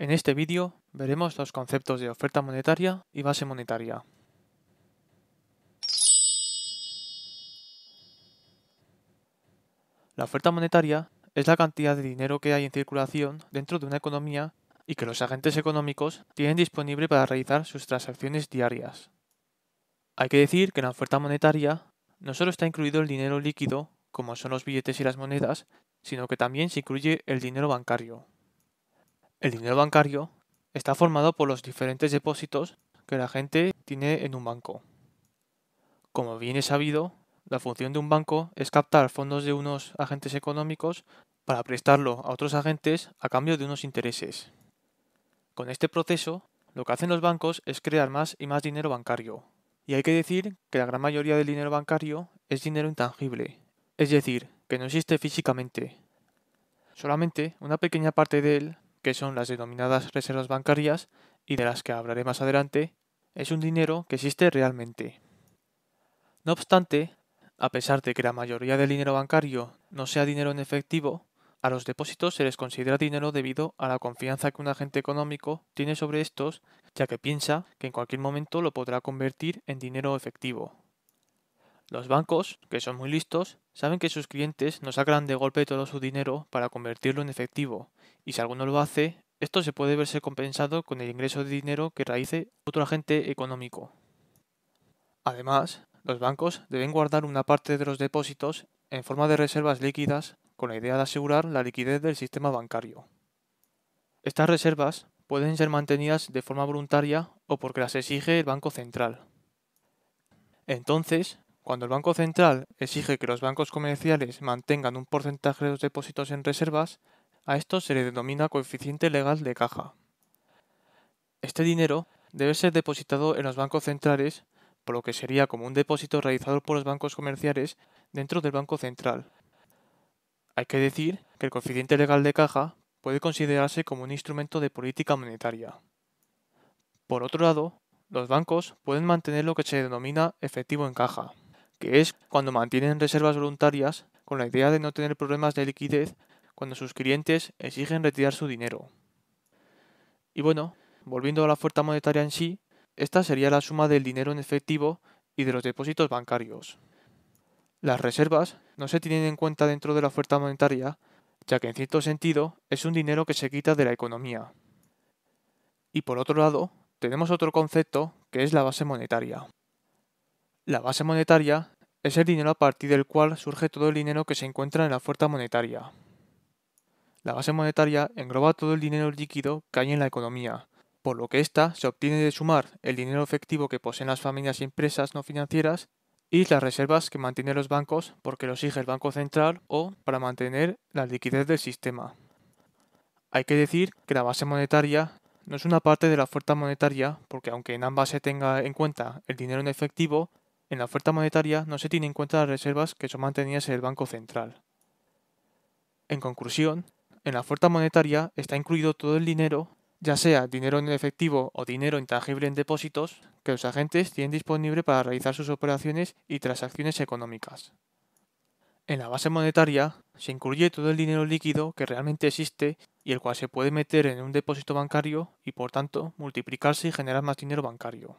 En este vídeo veremos los conceptos de oferta monetaria y base monetaria. La oferta monetaria es la cantidad de dinero que hay en circulación dentro de una economía y que los agentes económicos tienen disponible para realizar sus transacciones diarias. Hay que decir que en la oferta monetaria no solo está incluido el dinero líquido, como son los billetes y las monedas, sino que también se incluye el dinero bancario. El dinero bancario está formado por los diferentes depósitos que la gente tiene en un banco. Como bien es sabido, la función de un banco es captar fondos de unos agentes económicos para prestarlo a otros agentes a cambio de unos intereses. Con este proceso, lo que hacen los bancos es crear más y más dinero bancario. Y hay que decir que la gran mayoría del dinero bancario es dinero intangible, es decir, que no existe físicamente. Solamente una pequeña parte de él que son las denominadas reservas bancarias y de las que hablaré más adelante, es un dinero que existe realmente. No obstante, a pesar de que la mayoría del dinero bancario no sea dinero en efectivo, a los depósitos se les considera dinero debido a la confianza que un agente económico tiene sobre estos, ya que piensa que en cualquier momento lo podrá convertir en dinero efectivo. Los bancos, que son muy listos, saben que sus clientes no sacan de golpe todo su dinero para convertirlo en efectivo, y si alguno lo hace, esto se puede verse compensado con el ingreso de dinero que realice otro agente económico. Además, los bancos deben guardar una parte de los depósitos en forma de reservas líquidas con la idea de asegurar la liquidez del sistema bancario. Estas reservas pueden ser mantenidas de forma voluntaria o porque las exige el Banco Central. Entonces, cuando el Banco Central exige que los bancos comerciales mantengan un porcentaje de los depósitos en reservas, a esto se le denomina coeficiente legal de caja. Este dinero debe ser depositado en los bancos centrales, por lo que sería como un depósito realizado por los bancos comerciales dentro del Banco Central. Hay que decir que el coeficiente legal de caja puede considerarse como un instrumento de política monetaria. Por otro lado, los bancos pueden mantener lo que se denomina efectivo en caja que es cuando mantienen reservas voluntarias con la idea de no tener problemas de liquidez cuando sus clientes exigen retirar su dinero. Y bueno, volviendo a la oferta monetaria en sí, esta sería la suma del dinero en efectivo y de los depósitos bancarios. Las reservas no se tienen en cuenta dentro de la oferta monetaria, ya que en cierto sentido es un dinero que se quita de la economía. Y por otro lado, tenemos otro concepto que es la base monetaria. La base monetaria es el dinero a partir del cual surge todo el dinero que se encuentra en la oferta monetaria. La base monetaria engloba todo el dinero líquido que hay en la economía, por lo que ésta se obtiene de sumar el dinero efectivo que poseen las familias y empresas no financieras y las reservas que mantienen los bancos porque los exige el Banco Central o para mantener la liquidez del sistema. Hay que decir que la base monetaria no es una parte de la oferta monetaria porque aunque en ambas se tenga en cuenta el dinero en efectivo, en la oferta monetaria no se tiene en cuenta las reservas que son mantenidas en el Banco Central. En conclusión, en la oferta monetaria está incluido todo el dinero, ya sea dinero en efectivo o dinero intangible en depósitos, que los agentes tienen disponible para realizar sus operaciones y transacciones económicas. En la base monetaria se incluye todo el dinero líquido que realmente existe y el cual se puede meter en un depósito bancario y por tanto multiplicarse y generar más dinero bancario.